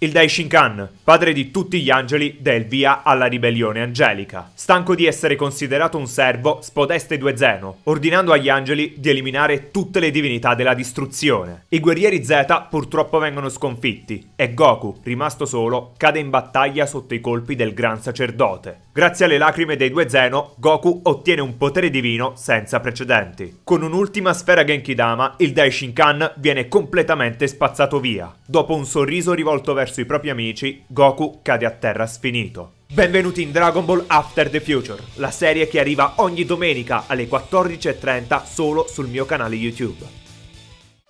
Il Daishinkan, padre di tutti gli angeli, dà il via alla ribellione angelica. Stanco di essere considerato un servo, spodeste due Zeno, ordinando agli angeli di eliminare tutte le divinità della distruzione. I guerrieri Z purtroppo vengono sconfitti e Goku, rimasto solo, cade in battaglia sotto i colpi del Gran Sacerdote. Grazie alle lacrime dei due Zeno, Goku ottiene un potere divino senza precedenti. Con un'ultima sfera Genkidama, il Daishinkan viene completamente spazzato via. Dopo un sorriso rivolto verso verso i propri amici, Goku cade a terra sfinito. Benvenuti in Dragon Ball After the Future, la serie che arriva ogni domenica alle 14.30 solo sul mio canale YouTube.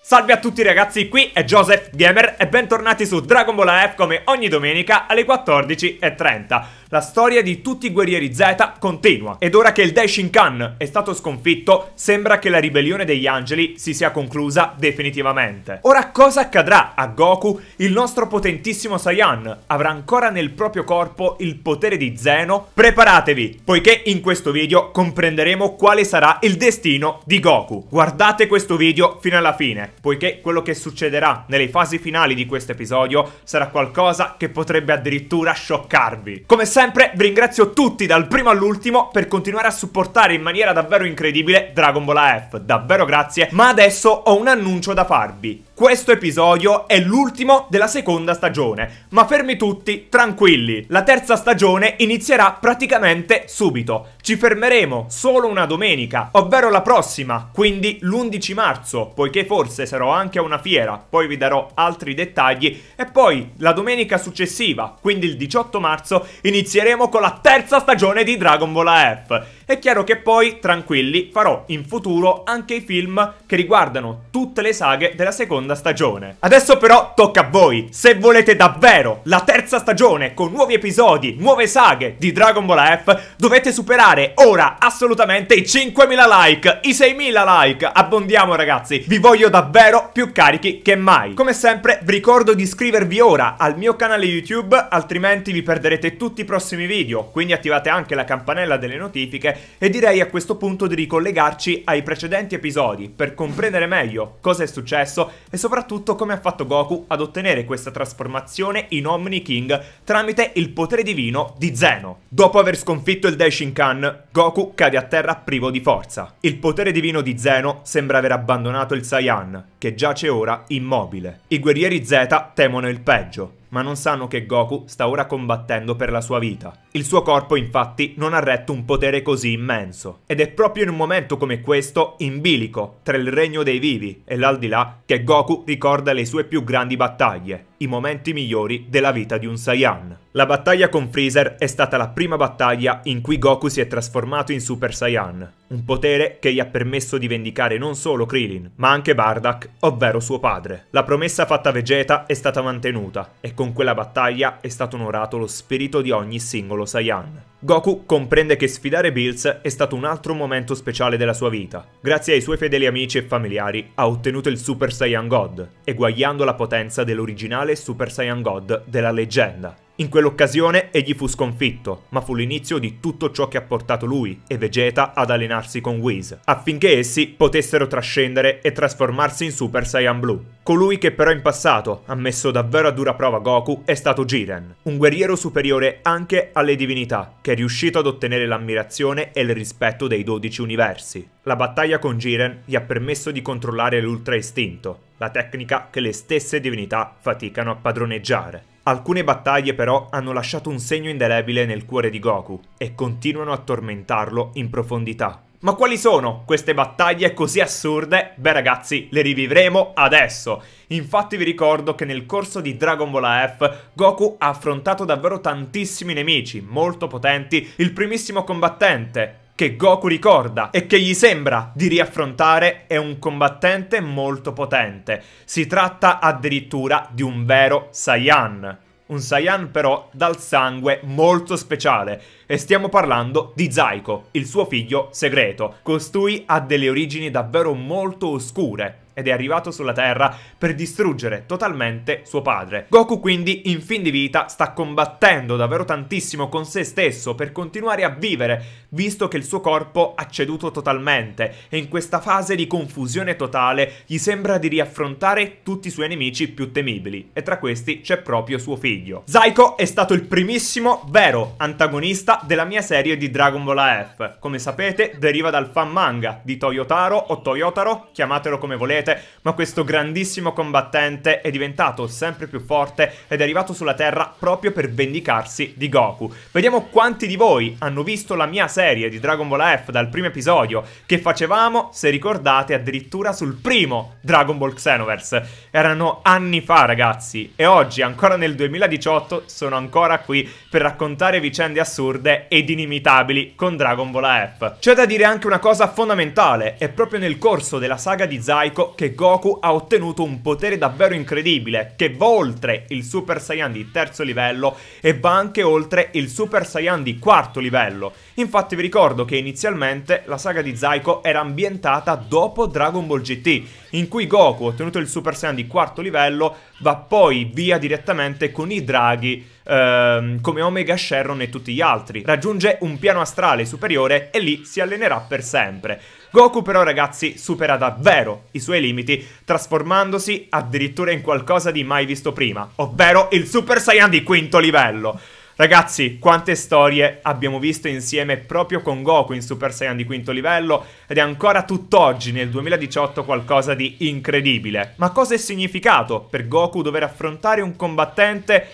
Salve a tutti ragazzi, qui è Joseph Gamer e bentornati su Dragon Ball AF come ogni domenica alle 14.30. La storia di tutti i guerrieri Z continua ed ora che il Shinkan è stato sconfitto sembra che la ribellione degli angeli si sia conclusa definitivamente. Ora cosa accadrà a Goku? Il nostro potentissimo Saiyan avrà ancora nel proprio corpo il potere di Zeno? Preparatevi poiché in questo video comprenderemo quale sarà il destino di Goku. Guardate questo video fino alla fine poiché quello che succederà nelle fasi fasi finali di questo episodio sarà qualcosa che potrebbe addirittura scioccarvi. Come sempre vi ringrazio tutti dal primo all'ultimo per continuare a supportare in maniera davvero incredibile Dragon Ball F. davvero grazie, ma adesso ho un annuncio da farvi. Questo episodio è l'ultimo della seconda stagione, ma fermi tutti, tranquilli, la terza stagione inizierà praticamente subito. Ci fermeremo solo una domenica, ovvero la prossima, quindi l'11 marzo, poiché forse sarò anche a una fiera, poi vi darò altri dettagli e poi la domenica successiva, quindi il 18 marzo, inizieremo con la terza stagione di Dragon Ball F. È chiaro che poi, tranquilli, farò in futuro anche i film che riguardano tutte le saghe della seconda stagione. Adesso però tocca a voi, se volete davvero la terza stagione con nuovi episodi, nuove saghe di Dragon Ball F, dovete superare ora assolutamente i 5.000 like, i 6.000 like, abbondiamo ragazzi, vi voglio davvero più carichi che mai. Come sempre vi ricordo di iscrivervi ora al mio canale YouTube, altrimenti vi perderete tutti i prossimi video, quindi attivate anche la campanella delle notifiche e direi a questo punto di ricollegarci ai precedenti episodi per comprendere meglio cosa è successo e soprattutto come ha fatto Goku ad ottenere questa trasformazione in Omni King tramite il potere divino di Zeno. Dopo aver sconfitto il Daishinkan, Goku cade a terra privo di forza. Il potere divino di Zeno sembra aver abbandonato il Saiyan, che giace ora immobile. I guerrieri Z temono il peggio, ma non sanno che Goku sta ora combattendo per la sua vita. Il suo corpo infatti non ha retto un potere così immenso, ed è proprio in un momento come questo, in bilico, tra il regno dei vivi e l'aldilà, che Goku ricorda le sue più grandi battaglie i momenti migliori della vita di un Saiyan. La battaglia con Freezer è stata la prima battaglia in cui Goku si è trasformato in Super Saiyan, un potere che gli ha permesso di vendicare non solo Krillin, ma anche Bardak, ovvero suo padre. La promessa fatta a Vegeta è stata mantenuta e con quella battaglia è stato onorato lo spirito di ogni singolo Saiyan. Goku comprende che sfidare Bills è stato un altro momento speciale della sua vita. Grazie ai suoi fedeli amici e familiari ha ottenuto il Super Saiyan God, eguagliando la potenza dell'originale Super Saiyan God della leggenda. In quell'occasione egli fu sconfitto, ma fu l'inizio di tutto ciò che ha portato lui e Vegeta ad allenarsi con Whis, affinché essi potessero trascendere e trasformarsi in Super Saiyan Blue. Colui che però in passato ha messo davvero a dura prova Goku è stato Jiren, un guerriero superiore anche alle divinità, che è riuscito ad ottenere l'ammirazione e il rispetto dei 12 universi. La battaglia con Jiren gli ha permesso di controllare l'Ultra Istinto, la tecnica che le stesse divinità faticano a padroneggiare. Alcune battaglie però hanno lasciato un segno indelebile nel cuore di Goku e continuano a tormentarlo in profondità. Ma quali sono queste battaglie così assurde? Beh ragazzi, le rivivremo adesso! Infatti vi ricordo che nel corso di Dragon Ball AF Goku ha affrontato davvero tantissimi nemici, molto potenti, il primissimo combattente, che Goku ricorda e che gli sembra di riaffrontare è un combattente molto potente. Si tratta addirittura di un vero Saiyan. Un Saiyan però dal sangue molto speciale e stiamo parlando di Zaiko, il suo figlio segreto. Costui ha delle origini davvero molto oscure, ed è arrivato sulla Terra per distruggere totalmente suo padre. Goku quindi in fin di vita sta combattendo davvero tantissimo con se stesso per continuare a vivere, visto che il suo corpo ha ceduto totalmente e in questa fase di confusione totale gli sembra di riaffrontare tutti i suoi nemici più temibili e tra questi c'è proprio suo figlio. Zaiko è stato il primissimo vero antagonista della mia serie di Dragon Ball AF. Come sapete deriva dal fan manga di Toyotaro o Toyotaro, chiamatelo come volete sapete, ma questo grandissimo combattente è diventato sempre più forte ed è arrivato sulla Terra proprio per vendicarsi di Goku. Vediamo quanti di voi hanno visto la mia serie di Dragon Ball F dal primo episodio che facevamo, se ricordate, addirittura sul primo Dragon Ball Xenoverse. Erano anni fa, ragazzi, e oggi, ancora nel 2018, sono ancora qui per raccontare vicende assurde ed inimitabili con Dragon Ball F. C'è da dire anche una cosa fondamentale, è proprio nel corso della saga di Zaiko che Goku ha ottenuto un potere davvero incredibile che va oltre il Super Saiyan di terzo livello e va anche oltre il Super Saiyan di quarto livello. Infatti vi ricordo che inizialmente la saga di Zaiko era ambientata dopo Dragon Ball GT, in cui Goku, ottenuto il Super Saiyan di quarto livello, va poi via direttamente con i draghi ehm, come Omega Sharon e tutti gli altri. Raggiunge un piano astrale superiore e lì si allenerà per sempre. Goku però ragazzi supera davvero i suoi limiti trasformandosi addirittura in qualcosa di mai visto prima, ovvero il Super Saiyan di quinto livello. Ragazzi, quante storie abbiamo visto insieme proprio con Goku in Super Saiyan di quinto livello ed è ancora tutt'oggi nel 2018 qualcosa di incredibile. Ma cosa è significato per Goku dover affrontare un combattente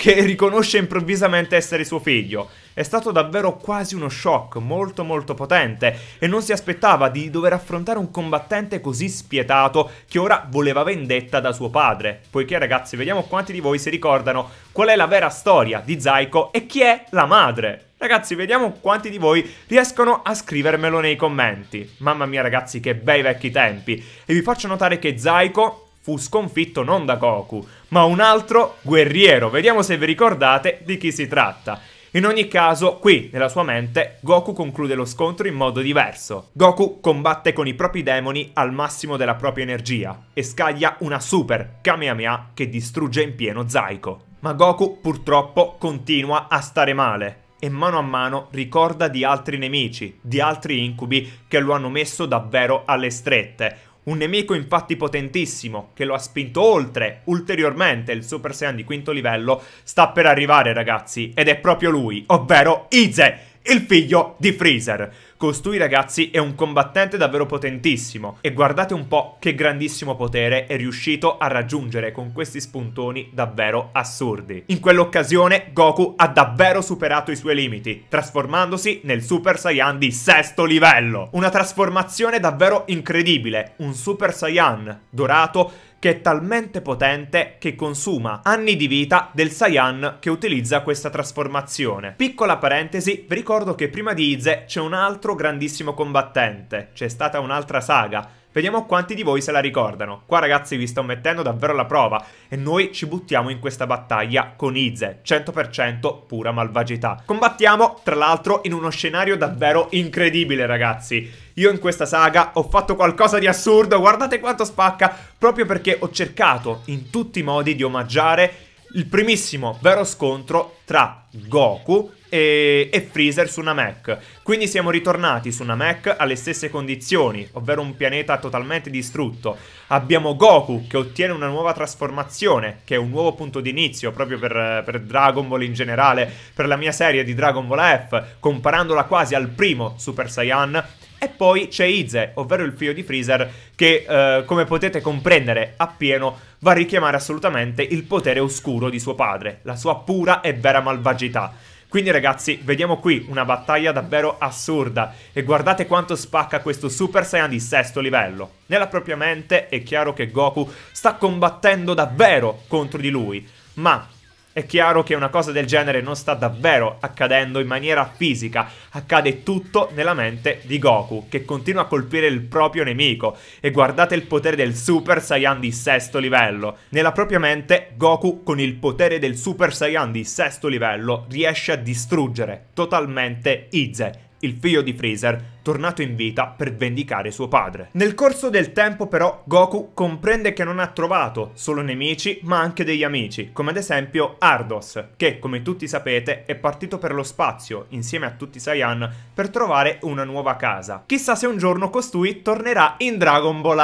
che riconosce improvvisamente essere suo figlio. È stato davvero quasi uno shock molto molto potente e non si aspettava di dover affrontare un combattente così spietato che ora voleva vendetta da suo padre. Poiché ragazzi, vediamo quanti di voi si ricordano qual è la vera storia di Zaiko e chi è la madre. Ragazzi, vediamo quanti di voi riescono a scrivermelo nei commenti. Mamma mia ragazzi, che bei vecchi tempi. E vi faccio notare che Zaiko fu sconfitto non da Goku, ma un altro guerriero. Vediamo se vi ricordate di chi si tratta. In ogni caso, qui, nella sua mente, Goku conclude lo scontro in modo diverso. Goku combatte con i propri demoni al massimo della propria energia e scaglia una super Kamehameha che distrugge in pieno Zaiko. Ma Goku purtroppo continua a stare male e mano a mano ricorda di altri nemici, di altri incubi che lo hanno messo davvero alle strette. Un nemico infatti potentissimo, che lo ha spinto oltre ulteriormente il Super Saiyan di quinto livello, sta per arrivare ragazzi, ed è proprio lui, ovvero Ize! il figlio di Freezer. Costui ragazzi è un combattente davvero potentissimo e guardate un po' che grandissimo potere è riuscito a raggiungere con questi spuntoni davvero assurdi. In quell'occasione Goku ha davvero superato i suoi limiti, trasformandosi nel Super Saiyan di sesto livello. Una trasformazione davvero incredibile, un Super Saiyan dorato che è talmente potente che consuma anni di vita del Saiyan che utilizza questa trasformazione. Piccola parentesi, vi ricordo che prima di Ize c'è un altro grandissimo combattente, c'è stata un'altra saga, Vediamo quanti di voi se la ricordano. Qua ragazzi vi sto mettendo davvero la prova e noi ci buttiamo in questa battaglia con Ize, 100% pura malvagità. Combattiamo tra l'altro in uno scenario davvero incredibile ragazzi. Io in questa saga ho fatto qualcosa di assurdo, guardate quanto spacca, proprio perché ho cercato in tutti i modi di omaggiare il primissimo vero scontro tra Goku e, e, Freezer su una Mac. Quindi siamo ritornati su una Mac alle stesse condizioni, ovvero un pianeta totalmente distrutto. Abbiamo Goku che ottiene una nuova trasformazione, che è un nuovo punto di inizio proprio per, per Dragon Ball in generale, per la mia serie di Dragon Ball F, comparandola quasi al primo Super Saiyan. E poi c'è Ize, ovvero il figlio di Freezer, che eh, come potete comprendere appieno va a richiamare assolutamente il potere oscuro di suo padre, la sua pura e vera malvagità. Quindi ragazzi, vediamo qui una battaglia davvero assurda e guardate quanto spacca questo Super Saiyan di sesto livello. Nella propria mente è chiaro che Goku sta combattendo davvero contro di lui, ma è chiaro che una cosa del genere non sta davvero accadendo in maniera fisica, accade tutto nella mente di Goku, che continua a colpire il proprio nemico, e guardate il potere del Super Saiyan di sesto livello. Nella propria mente, Goku con il potere del Super Saiyan di sesto livello riesce a distruggere totalmente Ize, il figlio di Freezer, tornato in vita per vendicare suo padre. Nel corso del tempo però Goku comprende che non ha trovato solo nemici ma anche degli amici, come ad esempio Ardos, che come tutti sapete è partito per lo spazio insieme a tutti i Saiyan per trovare una nuova casa. Chissà se un giorno costui tornerà in Dragon Ball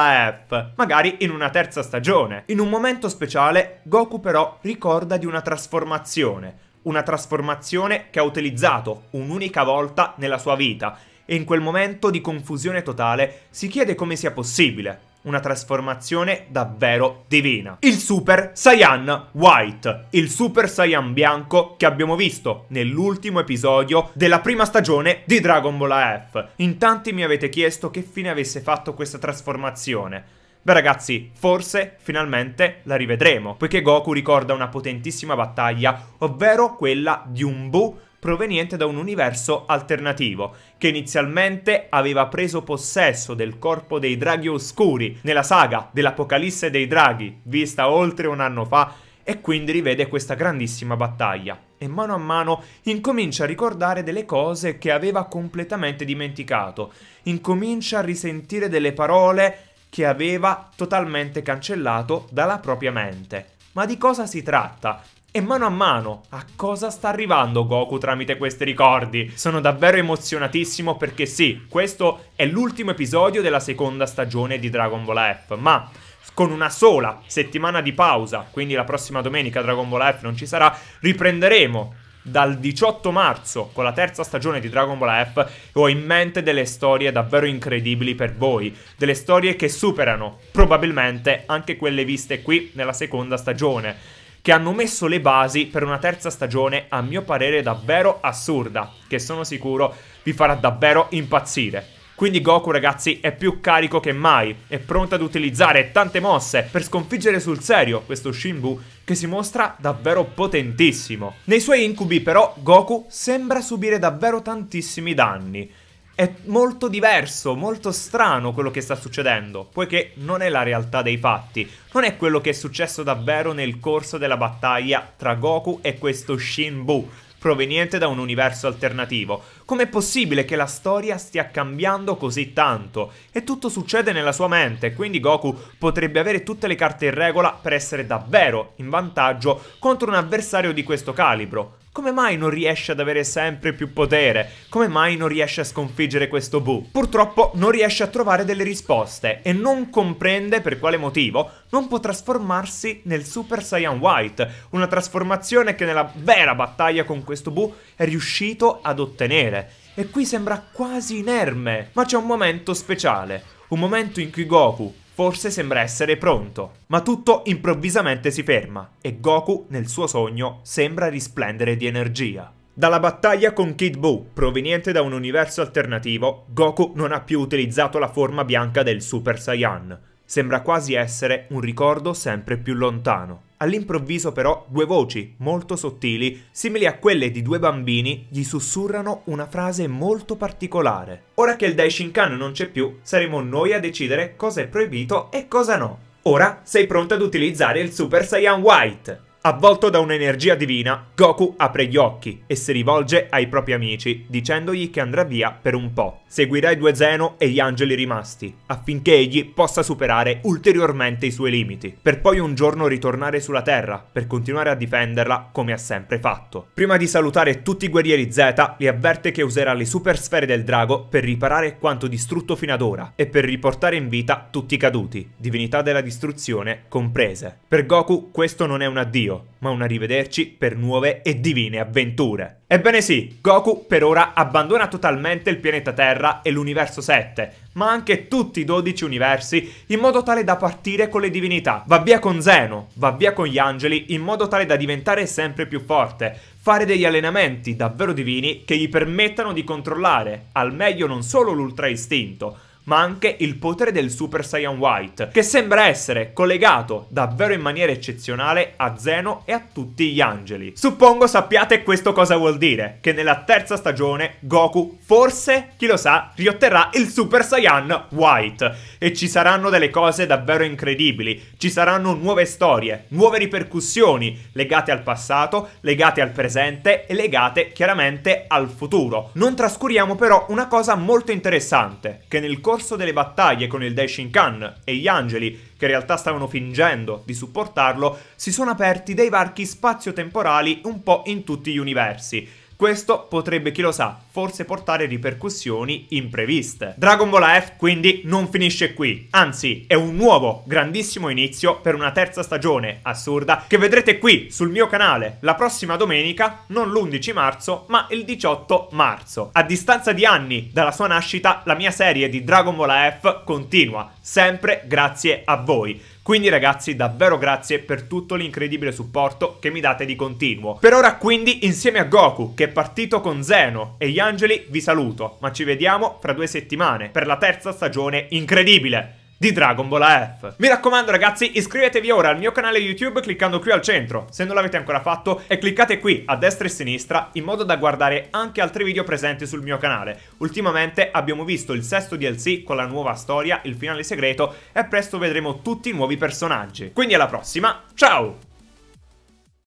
F, magari in una terza stagione. In un momento speciale Goku però ricorda di una trasformazione, una trasformazione che ha utilizzato un'unica volta nella sua vita e in quel momento di confusione totale si chiede come sia possibile una trasformazione davvero divina. Il Super Saiyan White, il Super Saiyan bianco che abbiamo visto nell'ultimo episodio della prima stagione di Dragon Ball F. In tanti mi avete chiesto che fine avesse fatto questa trasformazione. Beh ragazzi, forse finalmente la rivedremo, poiché Goku ricorda una potentissima battaglia, ovvero quella di un Buu proveniente da un universo alternativo, che inizialmente aveva preso possesso del corpo dei draghi oscuri nella saga dell'Apocalisse dei draghi, vista oltre un anno fa, e quindi rivede questa grandissima battaglia. E mano a mano incomincia a ricordare delle cose che aveva completamente dimenticato, incomincia a risentire delle parole che aveva totalmente cancellato dalla propria mente. Ma di cosa si tratta? E mano a mano, a cosa sta arrivando Goku tramite questi ricordi? Sono davvero emozionatissimo perché sì, questo è l'ultimo episodio della seconda stagione di Dragon Ball F, ma con una sola settimana di pausa, quindi la prossima domenica Dragon Ball F non ci sarà, riprenderemo dal 18 marzo con la terza stagione di Dragon Ball F ho in mente delle storie davvero incredibili per voi, delle storie che superano probabilmente anche quelle viste qui nella seconda stagione, che hanno messo le basi per una terza stagione a mio parere davvero assurda, che sono sicuro vi farà davvero impazzire. Quindi Goku ragazzi è più carico che mai, è pronto ad utilizzare tante mosse per sconfiggere sul serio questo Shinbu che si mostra davvero potentissimo. Nei suoi incubi però Goku sembra subire davvero tantissimi danni. È molto diverso, molto strano quello che sta succedendo, poiché non è la realtà dei fatti, non è quello che è successo davvero nel corso della battaglia tra Goku e questo Shinbu, proveniente da un universo alternativo. Com'è possibile che la storia stia cambiando così tanto? E tutto succede nella sua mente, quindi Goku potrebbe avere tutte le carte in regola per essere davvero in vantaggio contro un avversario di questo calibro. Come mai non riesce ad avere sempre più potere? Come mai non riesce a sconfiggere questo Bu? Purtroppo non riesce a trovare delle risposte e non comprende per quale motivo non può trasformarsi nel Super Saiyan White, una trasformazione che nella vera battaglia con questo Bu è riuscito ad ottenere. E qui sembra quasi inerme, ma c'è un momento speciale, un momento in cui Goku, Forse sembra essere pronto, ma tutto improvvisamente si ferma e Goku nel suo sogno sembra risplendere di energia. Dalla battaglia con Kid Buu, proveniente da un universo alternativo, Goku non ha più utilizzato la forma bianca del Super Saiyan, Sembra quasi essere un ricordo sempre più lontano. All'improvviso però due voci, molto sottili, simili a quelle di due bambini, gli sussurrano una frase molto particolare. Ora che il Dai Shinkan non c'è più, saremo noi a decidere cosa è proibito e cosa no. Ora sei pronto ad utilizzare il Super Saiyan White! Avvolto da un'energia divina, Goku apre gli occhi e si rivolge ai propri amici, dicendogli che andrà via per un po'. Seguirà i due Zeno e gli angeli rimasti, affinché egli possa superare ulteriormente i suoi limiti, per poi un giorno ritornare sulla Terra, per continuare a difenderla come ha sempre fatto. Prima di salutare tutti i guerrieri Z, li avverte che userà le super sfere del drago per riparare quanto distrutto fino ad ora e per riportare in vita tutti i caduti, divinità della distruzione comprese. Per Goku questo non è un addio, ma un arrivederci per nuove e divine avventure. Ebbene sì, Goku per ora abbandona totalmente il pianeta Terra e l'universo 7, ma anche tutti i 12 universi, in modo tale da partire con le divinità. Va via con Zeno, va via con gli angeli, in modo tale da diventare sempre più forte, fare degli allenamenti davvero divini che gli permettano di controllare al meglio non solo l'ultra istinto, ma anche il potere del Super Saiyan White, che sembra essere collegato davvero in maniera eccezionale a Zeno e a tutti gli angeli. Suppongo sappiate questo cosa vuol dire, che nella terza stagione Goku forse, chi lo sa, riotterrà il Super Saiyan White e ci saranno delle cose davvero incredibili, ci saranno nuove storie, nuove ripercussioni legate al passato, legate al presente e legate chiaramente al futuro. Non trascuriamo però una cosa molto interessante, che nel corso corso delle battaglie con il Daishin Khan e gli angeli, che in realtà stavano fingendo di supportarlo, si sono aperti dei varchi spazio-temporali un po' in tutti gli universi questo potrebbe, chi lo sa, forse portare ripercussioni impreviste. Dragon Ball F quindi non finisce qui, anzi è un nuovo, grandissimo inizio per una terza stagione assurda che vedrete qui sul mio canale la prossima domenica, non l'11 marzo ma il 18 marzo. A distanza di anni dalla sua nascita la mia serie di Dragon Ball F continua, sempre grazie a voi. Quindi ragazzi davvero grazie per tutto l'incredibile supporto che mi date di continuo. Per ora quindi insieme a Goku che è partito con Zeno e gli angeli vi saluto, ma ci vediamo fra due settimane per la terza stagione incredibile di Dragon Ball F. Mi raccomando ragazzi iscrivetevi ora al mio canale YouTube cliccando qui al centro, se non l'avete ancora fatto, e cliccate qui a destra e sinistra in modo da guardare anche altri video presenti sul mio canale. Ultimamente abbiamo visto il sesto DLC con la nuova storia, il finale segreto e presto vedremo tutti i nuovi personaggi. Quindi alla prossima, ciao!